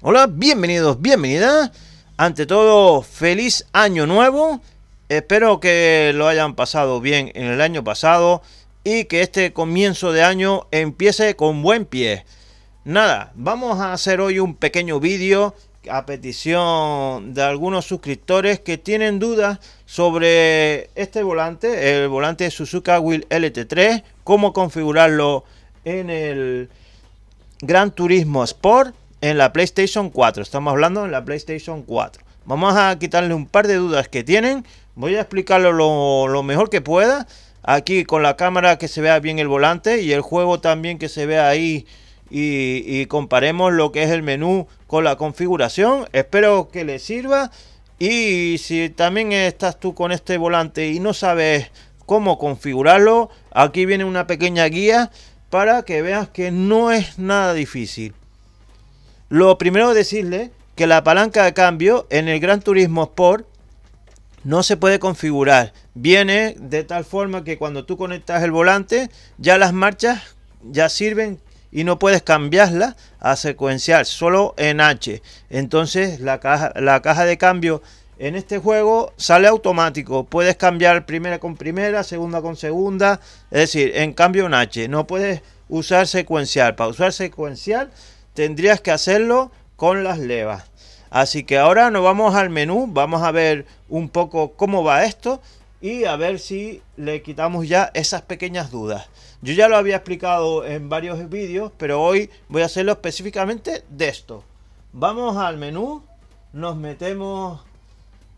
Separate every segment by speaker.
Speaker 1: Hola, bienvenidos, bienvenida Ante todo, feliz año nuevo. Espero que lo hayan pasado bien en el año pasado y que este comienzo de año empiece con buen pie. Nada, vamos a hacer hoy un pequeño vídeo a petición de algunos suscriptores que tienen dudas sobre este volante, el volante Suzuka will LT3, cómo configurarlo en el Gran Turismo Sport en la PlayStation 4. Estamos hablando en la PlayStation 4. Vamos a quitarle un par de dudas que tienen. Voy a explicarlo lo, mejor que pueda. Aquí con la cámara que se vea bien el volante y el juego también que se vea ahí. Y, y comparemos lo que es el menú con la configuración. Espero que les sirva. Y si también estás tú con este volante y no sabes cómo configurarlo, aquí viene una pequeña guía para que veas que no es nada difícil. Lo primero decirle que la palanca de cambio en el Gran Turismo Sport no se puede configurar. Viene de tal forma que cuando tú conectas el volante, ya las marchas ya sirven y no puedes cambiarla a secuencial, solo en H. Entonces la caja, la caja de cambio en este juego sale automático. Puedes cambiar primera con primera, segunda con segunda. Es decir, en cambio en H. No puedes usar secuencial. Para usar secuencial tendrías que hacerlo con las levas. Así que ahora nos vamos al menú, vamos a ver un poco cómo va esto y a ver si le quitamos ya esas pequeñas dudas. Yo ya lo había explicado en varios vídeos, pero hoy voy a hacerlo específicamente de esto. Vamos al menú, nos metemos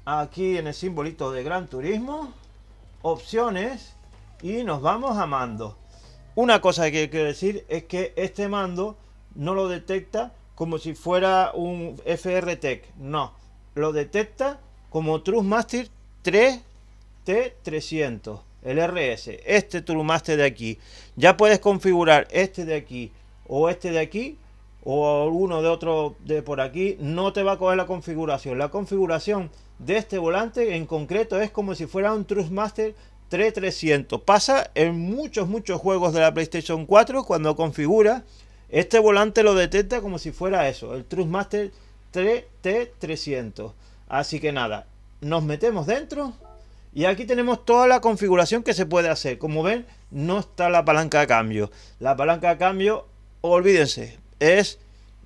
Speaker 1: aquí en el simbolito de Gran Turismo, opciones y nos vamos a mando. Una cosa que quiero decir es que este mando no lo detecta como si fuera un FRTEC, no, lo detecta como Master 3T300, el RS, este Master de aquí. Ya puedes configurar este de aquí o este de aquí o alguno de otro de por aquí, no te va a coger la configuración. La configuración de este volante en concreto es como si fuera un Master 3300. Pasa en muchos, muchos juegos de la PlayStation 4 cuando configura este volante lo detecta como si fuera eso, el Trustmaster 3T300. Así que nada, nos metemos dentro y aquí tenemos toda la configuración que se puede hacer. Como ven, no está la palanca de cambio. La palanca de cambio, olvídense, es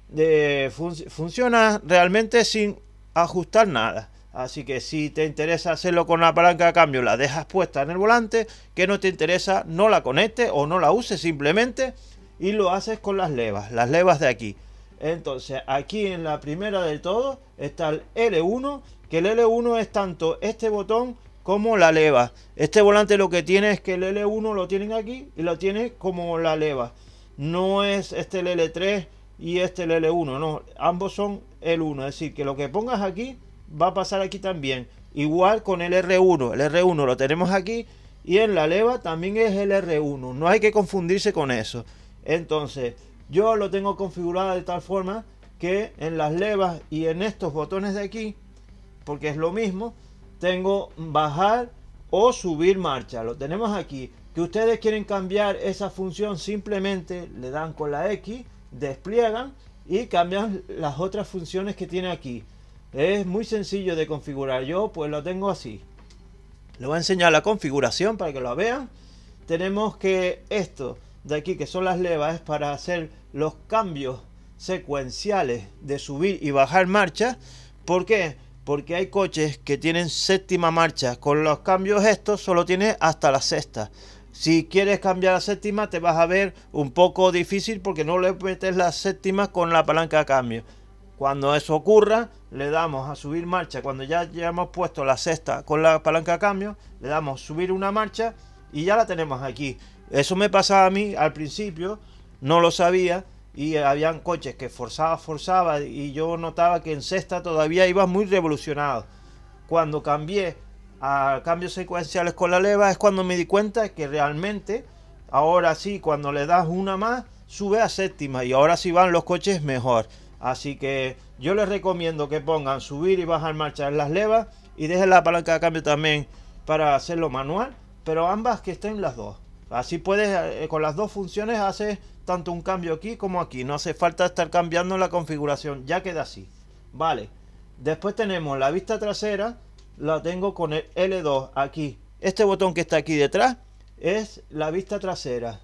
Speaker 1: de eh, funciona realmente sin ajustar nada. Así que si te interesa hacerlo con la palanca de cambio, la dejas puesta en el volante. Que no te interesa, no la conectes o no la uses simplemente y lo haces con las levas, las levas de aquí. Entonces aquí en la primera de todo está el L1, que el L1 es tanto este botón como la leva. Este volante lo que tiene es que el L1 lo tienen aquí y lo tiene como la leva. No es este el L3 y este el L1, no, ambos son el 1, es decir, que lo que pongas aquí va a pasar aquí también. Igual con el R1, el R1 lo tenemos aquí y en la leva también es el R1, no hay que confundirse con eso. Entonces, yo lo tengo configurado de tal forma que en las levas y en estos botones de aquí, porque es lo mismo, tengo bajar o subir marcha. Lo tenemos aquí. Que ustedes quieren cambiar esa función, simplemente le dan con la X, despliegan y cambian las otras funciones que tiene aquí. Es muy sencillo de configurar. Yo pues lo tengo así. Le voy a enseñar la configuración para que lo vean. Tenemos que esto de aquí, que son las levas, para hacer los cambios secuenciales de subir y bajar marcha. ¿Por qué? Porque hay coches que tienen séptima marcha. Con los cambios estos solo tienes hasta la sexta. Si quieres cambiar la séptima te vas a ver un poco difícil porque no le metes la séptima con la palanca de cambio. Cuando eso ocurra, le damos a subir marcha. Cuando ya, ya hemos puesto la sexta con la palanca de cambio, le damos subir una marcha y ya la tenemos aquí. Eso me pasaba a mí al principio, no lo sabía y habían coches que forzaba, forzaba y yo notaba que en sexta todavía iba muy revolucionado. Cuando cambié a cambios secuenciales con la leva es cuando me di cuenta que realmente ahora sí, cuando le das una más, sube a séptima y ahora sí van los coches mejor. Así que yo les recomiendo que pongan subir y bajar marcha en las levas y dejen la palanca de cambio también para hacerlo manual, pero ambas que estén las dos. Así puedes, eh, con las dos funciones haces tanto un cambio aquí como aquí. No hace falta estar cambiando la configuración, ya queda así. Vale, después tenemos la vista trasera, la tengo con el L2 aquí. Este botón que está aquí detrás es la vista trasera.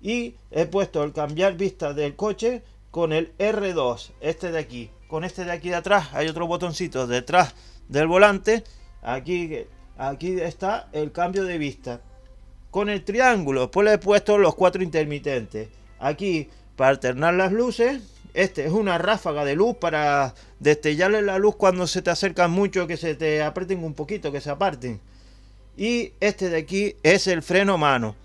Speaker 1: Y he puesto el cambiar vista del coche con el R2, este de aquí. Con este de aquí de atrás hay otro botoncito detrás del volante. Aquí, aquí está el cambio de vista con el triángulo. Después le he puesto los cuatro intermitentes. Aquí para alternar las luces. Este es una ráfaga de luz para destellarle la luz cuando se te acercan mucho, que se te aprieten un poquito, que se aparten. Y este de aquí es el freno mano.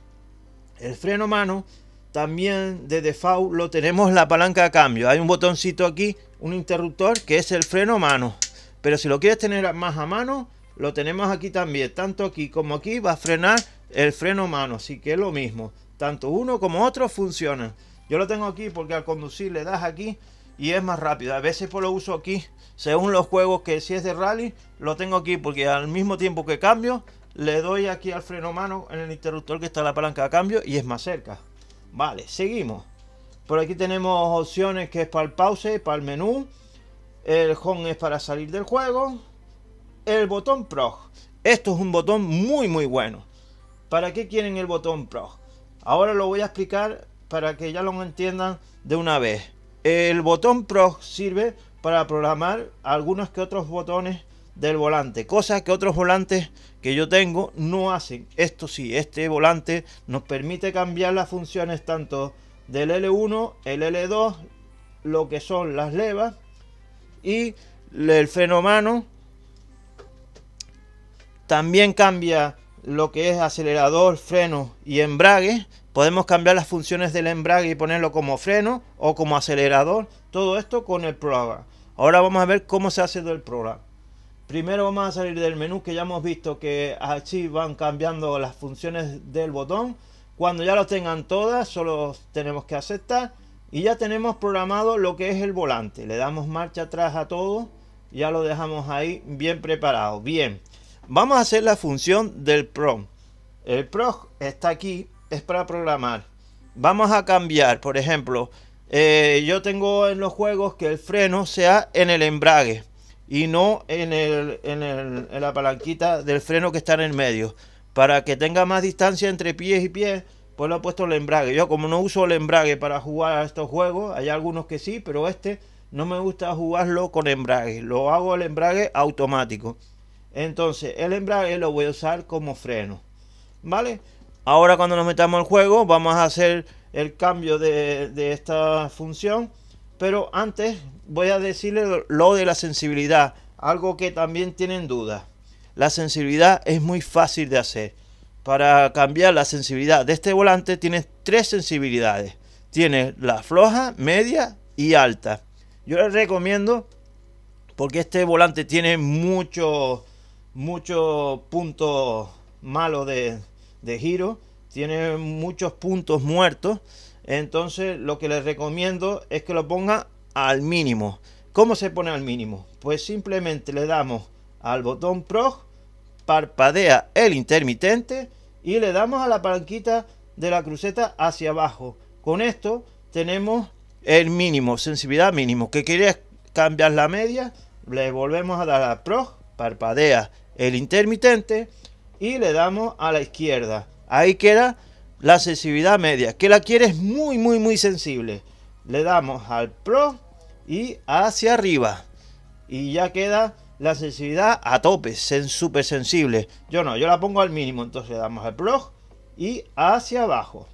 Speaker 1: El freno mano también de default lo tenemos la palanca de cambio. Hay un botoncito aquí, un interruptor, que es el freno mano. Pero si lo quieres tener más a mano, lo tenemos aquí también. Tanto aquí como aquí va a frenar el freno mano, así que es lo mismo. Tanto uno como otro funcionan. Yo lo tengo aquí porque al conducir le das aquí y es más rápido. A veces por pues lo uso aquí, según los juegos que si es de rally, lo tengo aquí porque al mismo tiempo que cambio, le doy aquí al freno mano en el interruptor que está la palanca de cambio y es más cerca. Vale, seguimos. Por aquí tenemos opciones que es para el pause, para el menú. El home es para salir del juego. El botón pro. Esto es un botón muy muy bueno. ¿Para qué quieren el botón Pro? Ahora lo voy a explicar para que ya lo entiendan de una vez. El botón Pro sirve para programar algunos que otros botones del volante, cosas que otros volantes que yo tengo no hacen. Esto sí, este volante nos permite cambiar las funciones tanto del L1, el L2, lo que son las levas y el freno mano. También cambia lo que es acelerador, freno y embrague. Podemos cambiar las funciones del embrague y ponerlo como freno o como acelerador. Todo esto con el programa. Ahora vamos a ver cómo se hace del programa. Primero vamos a salir del menú que ya hemos visto que aquí van cambiando las funciones del botón. Cuando ya lo tengan todas, solo tenemos que aceptar. Y ya tenemos programado lo que es el volante. Le damos marcha atrás a todo. Ya lo dejamos ahí bien preparado. Bien. Vamos a hacer la función del PROM. El PROM está aquí, es para programar. Vamos a cambiar, por ejemplo, eh, yo tengo en los juegos que el freno sea en el embrague y no en, el, en, la palanquita del freno que está en el medio. Para que tenga más distancia entre pies y pies, pues lo he puesto el embrague. Yo como no uso el embrague para jugar a estos juegos, hay algunos que sí, pero este no me gusta jugarlo con embrague. Lo hago el embrague automático. Entonces, el embrague lo voy a usar como freno. ¿Vale? Ahora cuando nos metamos al juego, vamos a hacer el cambio de, esta función. Pero antes voy a decirle lo de la sensibilidad. Algo que también tienen dudas. La sensibilidad es muy fácil de hacer. Para cambiar la sensibilidad de este volante tiene tres sensibilidades. Tiene la floja, media y alta. Yo les recomiendo porque este volante tiene mucho muchos puntos malos de, giro, tiene muchos puntos muertos. Entonces lo que les recomiendo es que lo ponga al mínimo. ¿Cómo se pone al mínimo? Pues simplemente le damos al botón PRO, parpadea el intermitente y le damos a la palanquita de la cruceta hacia abajo. Con esto tenemos el mínimo, sensibilidad mínimo. Que quería cambiar la media, le volvemos a dar a PRO, parpadea el intermitente y le damos a la izquierda. Ahí queda la sensibilidad media, que la quiere es muy, muy, muy sensible. Le damos al Pro y hacia arriba. Y ya queda la sensibilidad a tope, súper sensible. Yo no, yo la pongo al mínimo, entonces le damos al Pro y hacia abajo.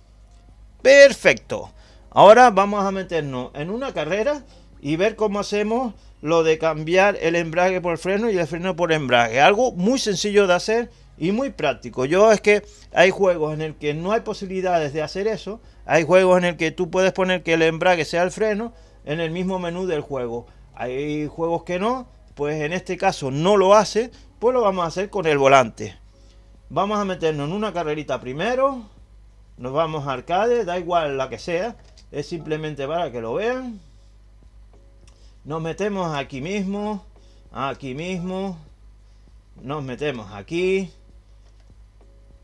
Speaker 1: Perfecto. Ahora vamos a meternos en una carrera y ver cómo hacemos lo de cambiar el embrague por freno y el freno por embrague. Algo muy sencillo de hacer y muy práctico. Yo es que hay juegos en el que no hay posibilidades de hacer eso. Hay juegos en el que tú puedes poner que el embrague sea el freno en el mismo menú del juego. Hay juegos que no, pues en este caso no lo hace, pues lo vamos a hacer con el volante. Vamos a meternos en una carrerita primero. Nos vamos a arcade, da igual la que sea, es simplemente para que lo vean. Nos metemos aquí mismo, aquí mismo, nos metemos aquí.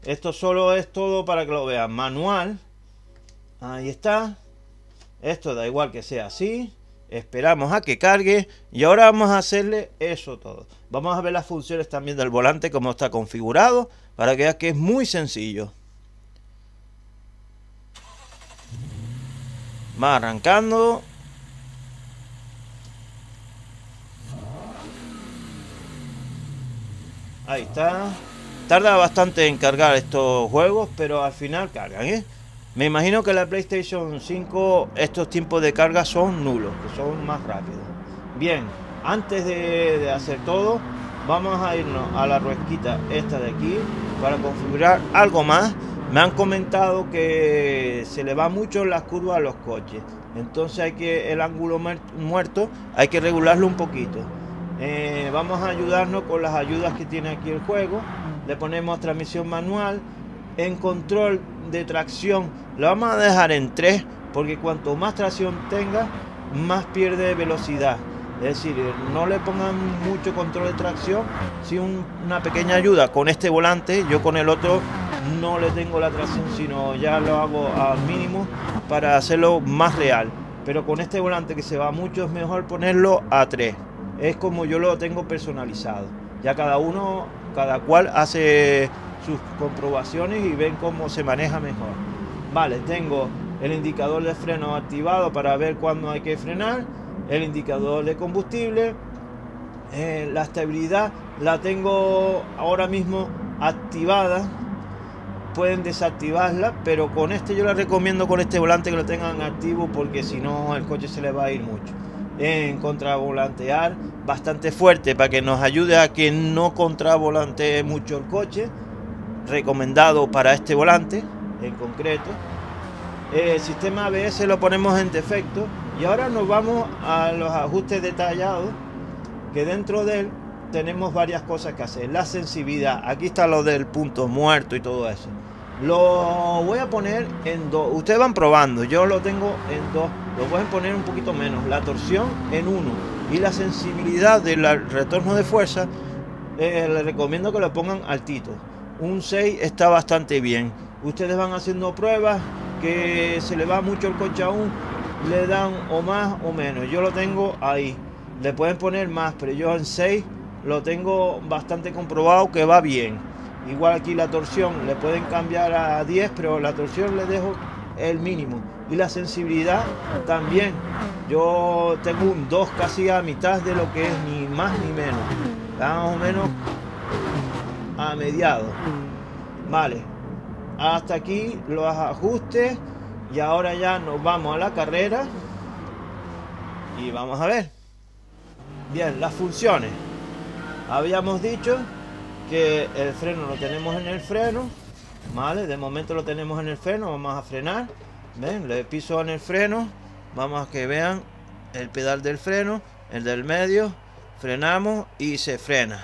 Speaker 1: Esto solo es todo para que lo vean. Manual. Ahí está. Esto da igual que sea así. Esperamos a que cargue. Y ahora vamos a hacerle eso todo. Vamos a ver las funciones también del volante, como está configurado. Para que veas que es muy sencillo. Va arrancando. Ahí está. Tarda bastante en cargar estos juegos, pero al final cargan, ¿eh? Me imagino que la PlayStation 5 estos tiempos de carga son nulos, que son más rápidos. Bien, antes de, hacer todo, vamos a irnos a la ruesquita esta de aquí para configurar algo más. Me han comentado que se le va mucho las curvas a los coches. Entonces hay que el ángulo muerto hay que regularlo un poquito. Eh, vamos a ayudarnos con las ayudas que tiene aquí el juego. Le ponemos transmisión manual. En control de tracción lo vamos a dejar en 3 porque cuanto más tracción tenga, más pierde velocidad. Es decir, eh, no le pongan mucho control de tracción, si una pequeña ayuda con este volante, yo con el otro no le tengo la tracción, sino ya lo hago al mínimo para hacerlo más real. Pero con este volante que se va mucho es mejor ponerlo a 3 es como yo lo tengo personalizado. Ya cada uno, cada cual hace sus comprobaciones y ven cómo se maneja mejor. Vale, tengo el indicador de freno activado para ver cuándo hay que frenar, el indicador de combustible, eh, la estabilidad la tengo ahora mismo activada pueden desactivarla, pero con este yo la recomiendo con este volante que lo tengan activo porque si no el coche se le va a ir mucho en contravolantear bastante fuerte para que nos ayude a que no contravolantee mucho el coche, recomendado para este volante en concreto. Eh, el sistema ABS lo ponemos en defecto y ahora nos vamos a los ajustes detallados que dentro de él tenemos varias cosas que hacer. La sensibilidad, aquí está lo del punto muerto y todo eso. Lo voy a poner en dos, ustedes van probando, yo lo tengo en dos lo pueden poner un poquito menos, la torsión en 1 y la sensibilidad del retorno de fuerza, eh, les recomiendo que lo pongan altito. Un 6 está bastante bien. Ustedes van haciendo pruebas que se le va mucho el coche aún, le dan o más o menos. Yo lo tengo ahí. Le pueden poner más, pero yo en 6 lo tengo bastante comprobado que va bien. Igual aquí la torsión, le pueden cambiar a 10, pero la torsión le dejo el mínimo. Y la sensibilidad también. Yo tengo un 2 casi a mitad de lo que es ni más ni menos. Más o menos a mediado Vale. Hasta aquí los ajustes. Y ahora ya nos vamos a la carrera. Y vamos a ver. Bien, las funciones. Habíamos dicho que el freno lo tenemos en el freno. Vale, de momento lo tenemos en el freno, vamos a frenar. Ven, le piso en el freno. Vamos a que vean el pedal del freno, el del medio. Frenamos y se frena.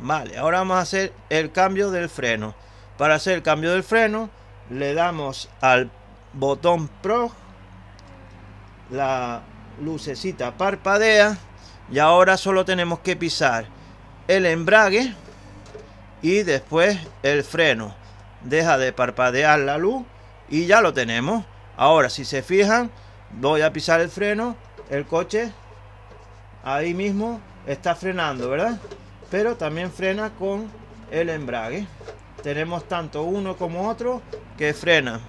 Speaker 1: Vale, ahora vamos a hacer el cambio del freno. Para hacer el cambio del freno, le damos al botón Pro. La lucecita parpadea. Y ahora solo tenemos que pisar el embrague y después el freno deja de parpadear la luz y ya lo tenemos. Ahora, si se fijan, voy a pisar el freno, el coche ahí mismo está frenando, ¿verdad? Pero también frena con el embrague. Tenemos tanto uno como otro que frena.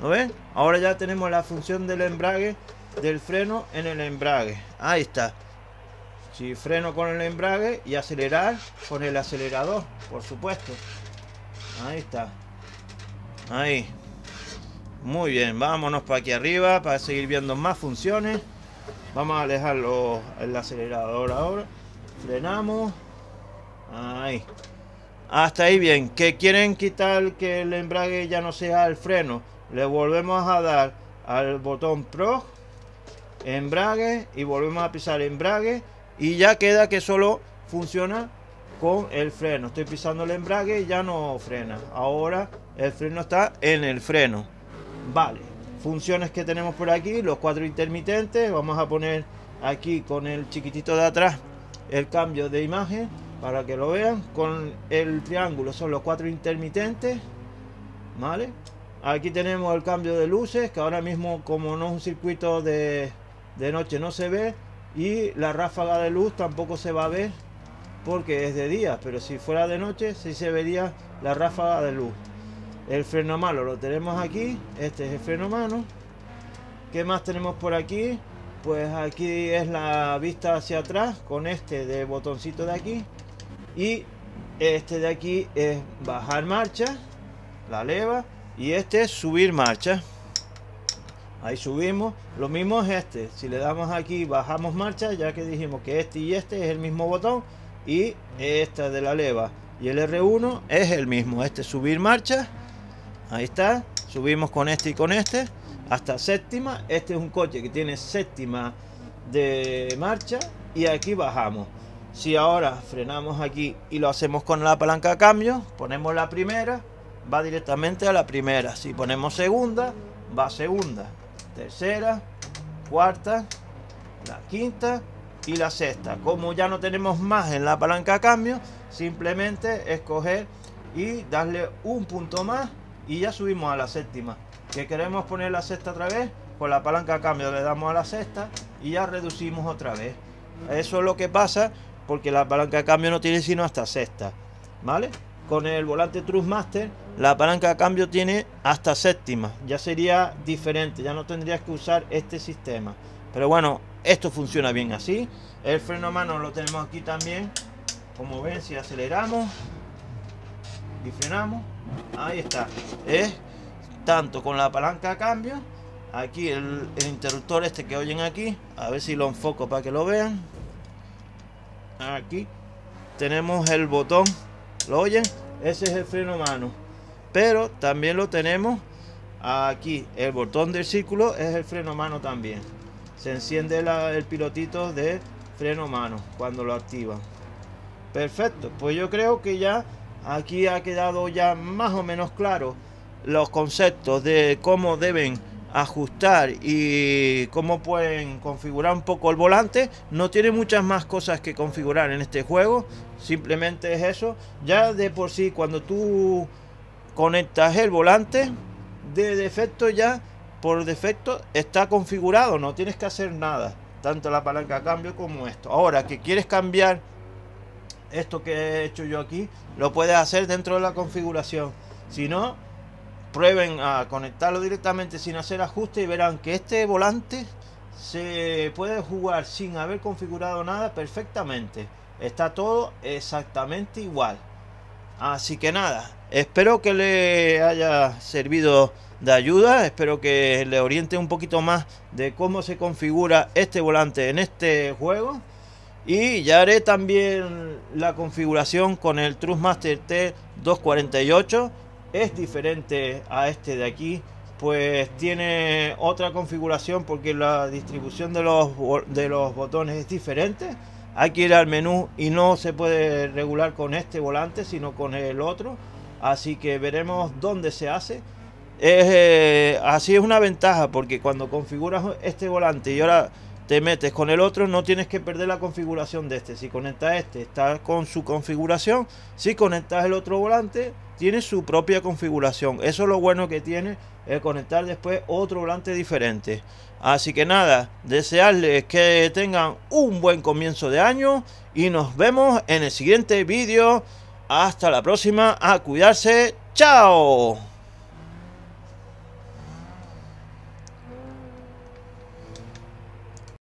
Speaker 1: ¿Lo ven? Ahora ya tenemos la función del embrague, del freno en el embrague. Ahí está. Si freno con el embrague y acelerar con el acelerador, por supuesto. Ahí está. Ahí. Muy bien, vámonos para aquí arriba para seguir viendo más funciones. Vamos a alejar el acelerador ahora. Frenamos. Ahí. Hasta ahí bien. Que quieren quitar que el embrague ya no sea el freno. Le volvemos a dar al botón Pro. Embrague. Y volvemos a pisar embrague. Y ya queda que solo funciona con el freno. Estoy pisando el embrague y ya no frena. Ahora el freno está en el freno. Vale. Funciones que tenemos por aquí, los cuatro intermitentes. Vamos a poner aquí con el chiquitito de atrás el cambio de imagen para que lo vean. Con el triángulo son los cuatro intermitentes. Vale. Aquí tenemos el cambio de luces, que ahora mismo como no es un circuito de, de noche no se ve. Y la ráfaga de luz tampoco se va a ver porque es de día, pero si fuera de noche sí se vería la ráfaga de luz. El freno malo lo tenemos aquí. Este es el freno mano. ¿Qué más tenemos por aquí? Pues aquí es la vista hacia atrás con este de botoncito de aquí. Y este de aquí es bajar marcha, la leva. Y este es subir marcha. Ahí subimos. Lo mismo es este. Si le damos aquí, bajamos marcha, ya que dijimos que este y este es el mismo botón. Y esta de la leva. Y el R1 es el mismo. Este subir marcha Ahí está. Subimos con este y con este. Hasta séptima. Este es un coche que tiene séptima de marcha. Y aquí bajamos. Si ahora frenamos aquí y lo hacemos con la palanca de cambio, ponemos la primera, va directamente a la primera. Si ponemos segunda, va segunda. Tercera, cuarta, la quinta y la sexta. Como ya no tenemos más en la palanca de cambio, simplemente escoger y darle un punto más y ya subimos a la séptima. Que queremos poner la sexta otra vez, con la palanca a cambio le damos a la sexta y ya reducimos otra vez. Eso es lo que pasa porque la palanca a cambio no tiene sino hasta sexta, ¿vale? Con el volante Master la palanca a cambio tiene hasta séptima, ya sería diferente, ya no tendrías que usar este sistema. Pero bueno, esto funciona bien así. El freno mano lo tenemos aquí también. Como ven, si aceleramos, y frenamos. Ahí está. Es ¿eh? tanto con la palanca a cambio. Aquí el, interruptor este que oyen aquí. A ver si lo enfoco para que lo vean. Aquí tenemos el botón. ¿Lo oyen? Ese es el freno mano. Pero también lo tenemos aquí. El botón del círculo es el freno mano también. Se enciende el pilotito de freno mano cuando lo activa. Perfecto, pues yo creo que ya Aquí ha quedado ya más o menos claro los conceptos de cómo deben ajustar y cómo pueden configurar un poco el volante. No tiene muchas más cosas que configurar en este juego, simplemente es eso. Ya de por sí, cuando tú conectas el volante, de defecto ya, por defecto, está configurado, no tienes que hacer nada, tanto la palanca cambio como esto. Ahora que quieres cambiar esto que he hecho yo aquí, lo puedes hacer dentro de la configuración. Si no, prueben a conectarlo directamente sin hacer ajuste y verán que este volante se puede jugar sin haber configurado nada perfectamente. Está todo exactamente igual. Así que nada, espero que le haya servido de ayuda, espero que le oriente un poquito más de cómo se configura este volante en este juego. Y ya haré también la configuración con el Trustmaster T248. Es diferente a este de aquí, pues tiene otra configuración porque la distribución de los, de los botones es diferente. Hay que ir al menú y no se puede regular con este volante, sino con el otro. Así que veremos dónde se hace. Eh, así es una ventaja porque cuando configuras este volante y ahora te metes con el otro, no tienes que perder la configuración de este. Si conectas este, está con su configuración. Si conectas el otro volante, tiene su propia configuración. Eso es lo bueno que tiene es conectar después otro volante diferente. Así que nada, desearles que tengan un buen comienzo de año y nos vemos en el siguiente vídeo. Hasta la próxima, a cuidarse, chao.